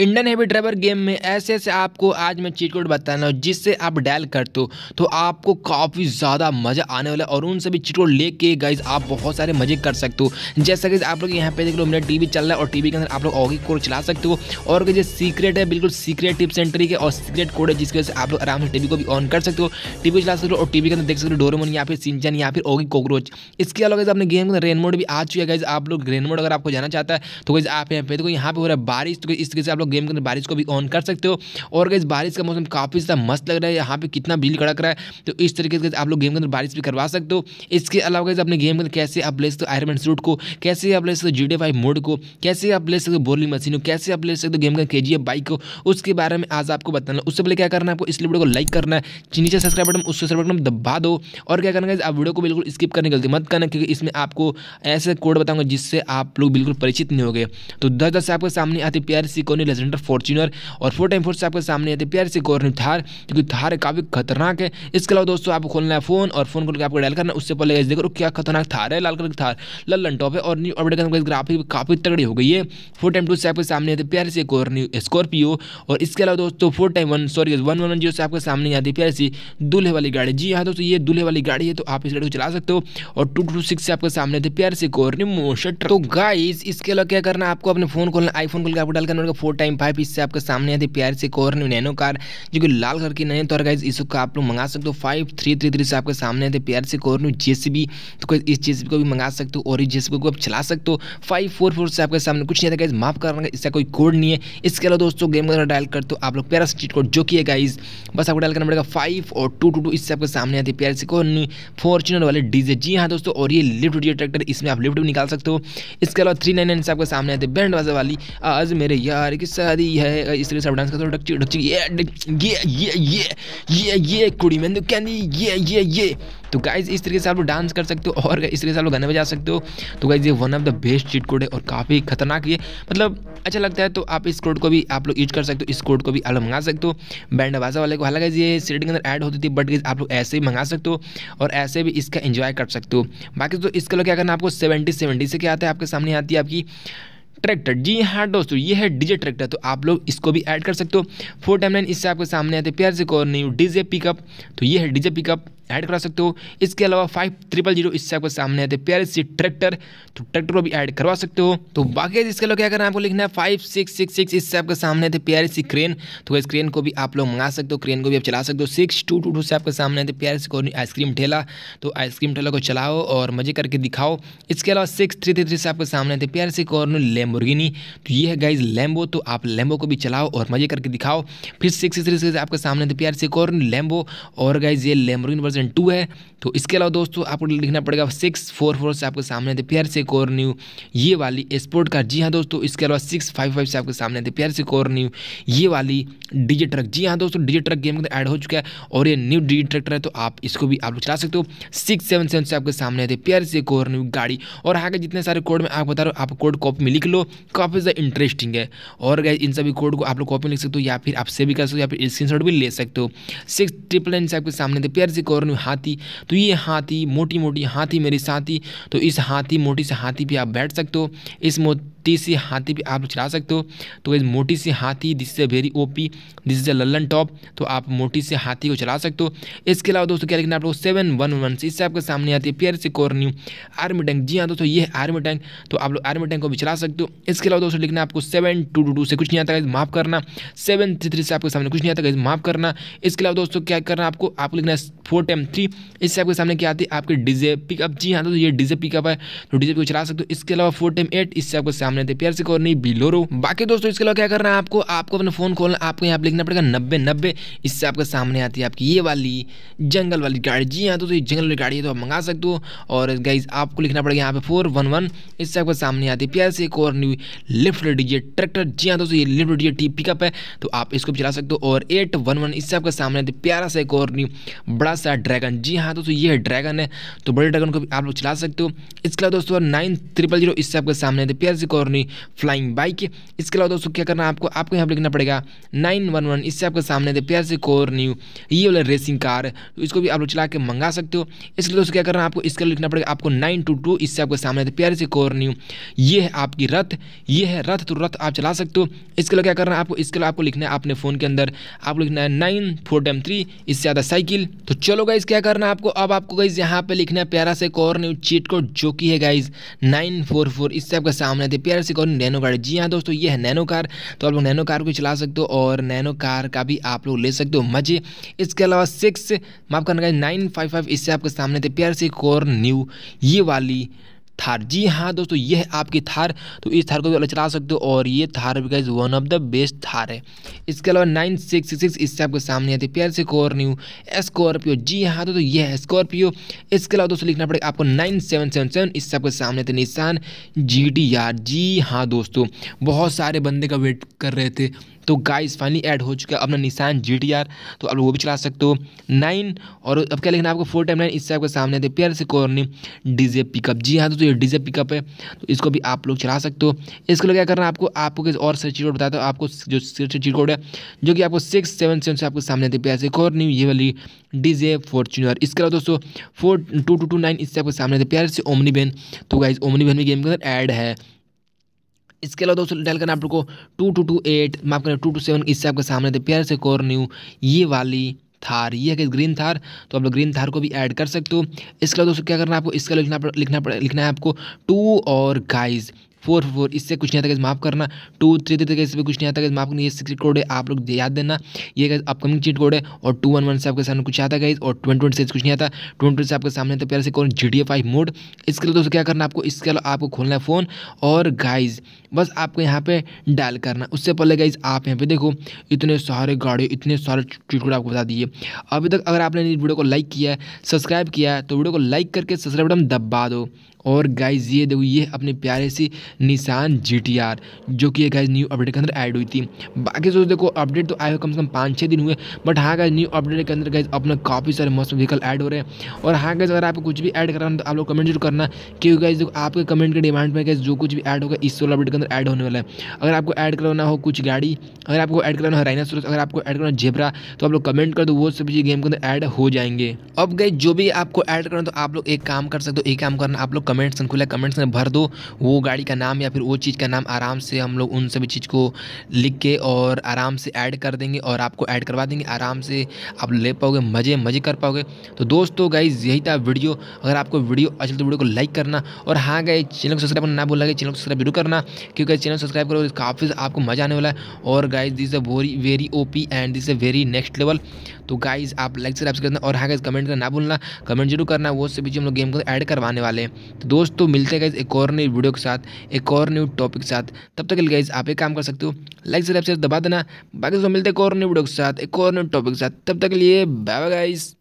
Indian heavy driver game में ऐसे ऐसे आपको आज मैं चीट कोड बताना हूँ जिससे आप डायल करते हो तो आपको काफ़ी ज़्यादा मज़ा आने वाला है और उन सभी चीट कोड लेके गाइज आप बहुत सारे मजे कर सकते हो जैसा कि आप लोग यहाँ पे देख लो मेरा टीवी चल रहा है और टीवी के अंदर आप लोग ऑगी कोड चला सकते हो और जो सीक्रेट है बिल्कुल सीक्रेट टिप्स एंड ट्रिक है और सीक्रेट कोड है जिसकी वजह से आप लोग आराम से टी को भी ऑन कर सकते हो टी चला सकते हो और टी के अंदर देख सकते हो डोरेमोन या फिर सिंचन या फिर ओगी कॉकरोच इसके अलावा अपने गेम के अंदर रेन मोड भी आ चुका है गाइज आप लोग रेन मोड अगर आपको जाना चाहता है तो गाइज आप यहाँ पे देखो यहाँ पे हो रहा है बारिश तो इस तरीके से आप लोग गेम के अंदर बारिश को भी ऑन कर सकते हो और गई बारिश का मौसम काफ़ी ज़्यादा मस्त लग रहा है यहाँ पे कितना बिजली कड़क रहा है तो इस तरीके से आप लोग गेम के अंदर बारिश भी करवा सकते हो इसके अलावा गई अपने गेम के अंदर कैसे आप ले सकते हो आयरमैन सूट को कैसे आप ले सकते हो जी फाइव मोड को कैसे आप ले सकते हो बोलिंग मशीन को कैसे आप ले सकते हो गेम के के जी एफ बाइक को उसके बारे में आज आपको बताना उससे पहले क्या करना है आपको इस वीडियो को लाइक करना है नीचे सब्सक्राइब बटन उसको सब्सक्राइब बटन दबा दो और क्या करना है आप वीडियो को बिल्कुल स्किप करने गलती मत करना क्योंकि इसमें आपको ऐसे कोड बताऊंगा जिससे आप लोग बिल्कुल परिचित नहीं हो तो दस दस आपके सामने आती प्यार सिकोनी कोने स्प्लेंडर फॉर्चुनर और फोर टाइम फोर से आपके सामने आते है प्यार से गौरव थार क्योंकि थार काफ़ी खतरनाक है इसके अलावा दोस्तों आपको खोलना है फोन और फोन खोल आपको डायल करना उससे पहले देखो क्या खतरनाक थार है लाल कलर की थार लल्लन टॉप है और न्यू अपडेट करने ग्राफिक काफ़ी तगड़ी हो गई है फोर टाइम टू से आपके सामने आते है प्यार से गौरनी स्कॉर्पियो और इसके अलावा दोस्तों four time one sorry one one zero से आपके सामने आती है प्यार से दूल्हे वाली गाड़ी जी हाँ दोस्तों ये दूल्हे वाली गाड़ी है तो आप इस गाड़ी को चला सकते हो और टू टू सिक्स से आपके सामने आती प्यार से गौरनी मोशन तो गाइस इसके अलावा क्या करना आपको अपने फोन खोलना आईफोन खोल के आपको डाल करना फोर टाइम फाइव इससे आपके सामने आती प्यार से कोर नैनो कार जो कि लाल कलर की नहीं तो गाइज इसको आप लोग मंगा सकते हो फाइव थ्री थ्री थ्री से आपके सामने आते प्यार से कोर जेसीबी तो कोई इस जेसीबी को भी मंगा सकते हो और इस जेसीबी को आप चला सकते हो फाइव फोर फोर से आपके सामने कुछ नहीं था गाइज माफ करना इसका कोई कोड नहीं है इसके अलावा दोस्तों गेम वगैरह डायल कर तो आप लोग प्यारा स्ट्रीट कोड जो किए गाइज बस आपको डायल करना पड़ेगा फाइव और टू टू टू इससे आपके सामने आती प्यार से कोर फॉर्चुनर वाले डीजे जी हाँ दोस्तों और ये लिफ्ट उठी ट्रैक्टर इसमें आप लिफ्ट भी निकाल सकते हो इसके अलावा थ्री नाइन नाइन से आपके सामने आते बैंड वाजे वाली आज मेरे यार किस सारी है इस तरह से डांस करता हूँ डक ये ये ये ये ये ये कुड़ी मेन्दू कैंदी ये ये ये तो गाइज इस तरीके से आप लोग डांस कर सकते हो और इस तरीके से आप लोग गाने बजा सकते हो तो गाइज ये one of the best cheat code है और काफ़ी खतरनाक ये मतलब अच्छा लगता है तो आप इस कोड को भी आप लोग यूज कर सकते हो इस कोड को भी आप लोग मंगा सकते हो बैंड बाजा वाले को हालांकि ये सीट के अंदर ऐड होती थी बट आप लोग ऐसे ही मंगा सकते हो और ऐसे भी इसका इन्जॉय कर सकते हो बाकी तो इसके लिए क्या करना आपको सेवेंटी सेवेंटी से क्या आता है आपके सामने आती है आपकी ट्रैक्टर जी हाँ दोस्तों ये है डीजे ट्रैक्टर तो आप लोग इसको भी ऐड कर सकते हो फोर टाइम इससे आपके सामने आते प्यार से कॉर न्यू डीजे पिकअप तो ये है डीजे पिकअप ऐड करा सकते हो इसके अलावा फाइव ट्रिपल जीरो इससे आपके सामने आते प्यारे सी ट्रैक्टर तो ट्रैक्टर को भी ऐड करवा सकते हो तो बाकी इसके अलावा क्या करना है आपको लिखना है फाइव सिक्स सिक्स सिक्स इससे आपके सामने आते प्यारे सी क्रेन तो इस क्रेन को भी आप लोग मंगा सकते हो क्रेन को भी आप चला सकते हो सिक्स टू टू टू से आपके सामने आते प्यारे सी कॉर्नी आइसक्रीम ठेला तो आइसक्रीम ठेला को चलाओ और मजे करके दिखाओ इसके अलावा सिक्स थ्री थ्री थ्री से आपके सामने आते प्यारे सी कॉर्नो लेम्बोर्गिनी तो ये है गाइज लेम्बो तो आप लेम्बो को भी चलाओ और मजे करके दिखाओ फिर सिक्स थ्री से आपके सामने आते प्यारे सी कॉर्नो लेम्बो और गाइज ये लेम्बोर्गिन वर्जन ऑप्शन टू है तो इसके अलावा दोस्तों आपको लिखना पड़ेगा सिक्स फोर फोर से आपके सामने थे प्यार से कोर न्यू ये वाली स्पोर्ट कार जी हाँ दोस्तों इसके अलावा सिक्स फाइव फाइव से आपके सामने थे प्यार से कोर न्यू ये वाली डीजे ट्रक जी हाँ दोस्तों डीजे ट्रक गेम के अंदर ऐड हो चुका है और ये न्यू डीजे ट्रैक्टर है तो आप इसको भी आप चला सकते हो सिक्स सेवन सेवन से आपके सामने थे प्यार से कोर न्यू गाड़ी और आगे जितने सारे कोड में आप बता रहे हो आप कोड कॉपी में लिख लो काफ़ी ज़्यादा इंटरेस्टिंग है और इन सभी कोड को आप लोग कॉपी लिख सकते हो या फिर आप सेव भी कर सकते हो या फिर स्क्रीन भी ले सकते हो सिक्स ट्रिपल एन से आपके सामने थे प्यार से कोर में हाथी तो ये हाथी मोटी मोटी हाथी मेरी साथी तो इस हाथी मोटी से हाथी पे आप बैठ सकते हो इस मो मोटी सी हाथी भी आप चला सकते हो तो गई मोटी सी हाथी this is very OP this is a Lallantop तो आप मोटी सी हाथी को चला सकते हो इसके अलावा दोस्तों क्या लिखना आप लोग सेवन वन वन से इससे आपके सामने आती है प्यार से कोर आर्मी टैंक जी हाँ दोस्तों ये आर्मी टैंक तो आप लोग आर्मी टैंक को भी चला सकते हो इसके अलावा दोस्तों लिखना आपको सेवन टू टू टू से कुछ नहीं आता माफ़ करना सेवन थ्री थ्री से आपके सामने कुछ नहीं आता माफ़ करना इसके अलावा दोस्तों क्या करना आपको आपको लिखना है फोर टेम थ्री इससे आपके सामने क्या आती है आपके डीजे पिकअप जी हाँ दोस्तों ये डीजे पिकअप है तो डीजे को चला सकते हो इसके अलावा फोर टेम एट इससे आपको सामने थे पीआरसी कॉर्नी बिलोरो बाकी दोस्तों इसके अलावा क्या करना है आपको आपको अपना फोन खोलना आपको यहाँ पर लिखना पड़ेगा नब्बे नब्बे इससे आपके सामने आती है आपकी ये वाली जंगल वाली गाड़ी जी हाँ तो ये जंगल वाली गाड़ी है तो आप मंगा सकते हो और गाइज आपको लिखना पड़ेगा यहाँ पे फोर वन वन इससे आपके सामने आती है पीआरसी कॉर्नी लिफ्ट डीजिए ट्रैक्टर जी हाँ दोस्तों ये लिफ्ट डीजिए टी पिकअप है तो आप इसको चला सकते हो और एट वन वन इससे आपके सामने आती है प्यारा सा एक और बड़ा सा ड्रैगन जी हाँ दोस्तों ये ड्रैगन है तो बड़े ड्रैगन को भी आप लोग चला सकते हो इसके अलावा दोस्तों नाइन ट्रिपल जीरो इससे आपके सामने आती है पीआरसी सोरनी फ्लाइंग बाइक इसके अलावा दोस्तों क्या करना है आपको आपको यहाँ पर लिखना पड़ेगा नाइन वन वन इससे आपके सामने दे प्यार से कोर ये वाला रेसिंग कार तो इसको भी आप लोग चला के मंगा सकते हो इसके दोस्तों क्या करना आपको इसके लिखना पड़ेगा आपको नाइन टू टू इससे आपके सामने दे प्यार से कोर ये है आपकी रथ ये है रथ तो रथ आप चला सकते हो इसके लिए क्या करना है आपको इसके लिए आपको लिखना है अपने फ़ोन के अंदर आप लिखना है नाइन फोर डैम थ्री इससे ज़्यादा साइकिल तो चलो गाइज़ क्या करना है आपको अब आपको गाइज़ यहाँ पे लिखना है प्यारा से कोर न्यू चीट कोड जो कि है गाइज़ नाइन फोर फोर इससे आपके सामने दे प्यारा से कौन नैनो कार जी हाँ दोस्तों ये है नैनो कार तो आप लोग नैनो कार को चला सकते हो और नैनो कार का भी आप लोग ले सकते हो मजे इसके अलावा सिक्स माफ करना नाइन फाइव फाइव इससे आपके सामने थे प्यार से कोर न्यू ये वाली थार जी हाँ दोस्तों ये है आपकी थार तो इस थार को भी चला सकते हो और ये थार भी guys one of the best Thar है इसके अलावा नाइन सिक्स सिक्स इससे आपके सामने आती है प्यार से न्यू स्कॉर्पियो जी हाँ दोस्तों ये है स्कॉर्पियो इसके अलावा दोस्तों लिखना पड़ेगा आपको नाइन सेवन सेवन सेवन इससे आपके सामने आते निशान जी टी आर जी हाँ दोस्तों बहुत सारे बंदे का वेट कर रहे थे तो गाइस फाइनली ऐड हो चुका है अपना निशान जी तो आप लोग वो भी चला सकते हो नाइन और अब क्या लिखना आपको फोर टाइम नाइन इससे आपके सामने आते प्यार से कॉर्नी डीजे पिकअप जी हाँ दोस्तों ये डीजे पिकअप है तो इसको भी आप लोग चला सकते हो इसके लिए क्या करना आपको आपको किस और सर्च कोड बताते हो आपको जो सर्च चीट कोड है जो कि आपको सिक्स सेवन सेवन से आपके सामने आते प्यार से कॉर्नी ये वाली डीजे फॉर्चुनर इसके अलावा दोस्तों four two two two nine इससे आपके सामने आते प्यार से ओमनी बेन तो गाइज ओमनी बेन भी गेम के अंदर ऐड है इसके अलावा दोस्तों डायल करना आप लोग को टू टू टू एट माफ करना टू टू सेवन इससे आपके सामने थे प्यार से कोर न्यू ये वाली थार ये है ग्रीन थार तो आप लोग ग्रीन थार को भी ऐड कर सकते हो इसके अलावा दोस्तों क्या करना है आपको इसका लिखना लिखना लिखना है आपको टू और गाइज फोर फोर इससे कुछ नहीं आता गैस माफ़ करना टू थ्री थ्री तक इससे कुछ नहीं आता गैस माफ़ करना ये सिक्स कोड है आप लोग याद देना ये अपकमिंग चीट कोड है और टू वन वन से आपके सामने कुछ आता गई और ट्वेंटी ट्वेंटी से कुछ नहीं आता ट्वेंटी से आपके सामने आता तो प्यार से कौन जी डी फाइव मोड इसके लिए दोस्तों क्या करना आपको इसके अलावा आपको खोलना है फ़ोन और गाइज बस आपको यहाँ पे डायल करना उससे पहले गाइज आप यहाँ पे देखो इतने सारे गाड़े इतने सारे कोड आपको बता दिए अभी तक अगर आपने वीडियो को लाइक किया है सब्सक्राइब किया है तो वीडियो को लाइक करके सब्सक्राइब बटन दबा दो और गाइज ये देखो ये अपने प्यारे सी निशान जी जो कि गाइज न्यू अपडेट के अंदर ऐड हुई थी बाकी सोच देखो अपडेट तो आए हुए कम से कम पाँच छः दिन हुए बट हाँ गाइज न्यू अपडेट के अंदर गाइज अपना काफ़ी सारे मौसम व्हीकल ऐड हो रहे हैं और हाँ गाइज अगर आपको कुछ भी ऐड कराना तो आप लोग कमेंट जरूर करना क्योंकि गाइज देखो आपके कमेंट के डिमांड में गाइज जो कुछ भी ऐड होगा इस सोलह अपडेट के अंदर ऐड होने वाला है अगर आपको ऐड कराना हो कुछ गाड़ी अगर आपको ऐड कराना हो राइना अगर आपको ऐड करना जेबरा तो आप लोग कमेंट कर दो वो सब चीज़ गेम के अंदर ऐड हो जाएंगे अब गए जो भी आपको ऐड करना तो आप लोग एक काम कर सकते हो एक काम करना आप लोग कमेंट सन खुला कमेंट्स में भर दो वो गाड़ी का नाम या फिर वो चीज़ का नाम आराम से हम लोग उन सभी चीज़ को लिख के और आराम से ऐड कर देंगे और आपको ऐड करवा देंगे आराम से आप ले पाओगे मज़े मज़े कर पाओगे तो दोस्तों गाइज यही था वीडियो अगर आपको वीडियो अच्छा तो वीडियो को लाइक करना और हाँ गए चैनल को सब्सक्राइब करना ना बोला गया चैनल को सब्सक्राइब जरूर करना क्योंकि चैनल सब्सक्राइब करो काफ़ी आपको मज़ा आने वाला है और guys this a very very O and this a very next level तो गाइज आप लाइक से सब्सक्राइब करना और हाँ गाइज कमेंट करना ना भूलना कमेंट जरूर करना वो से भी हम लोग गेम को ऐड करवाने वाले हैं तो दोस्तों तो मिलते हैं गाइज एक और नई वीडियो के साथ एक और न्यू टॉपिक के साथ तब तक गाइज आप एक काम कर सकते हो लाइक से सब्सक्राइब दबा देना बाकी मिलते मिलते एक और न्यू वीडियो के साथ एक और न्यू टॉपिक के साथ तब तक लिए बाय बाय गाइज़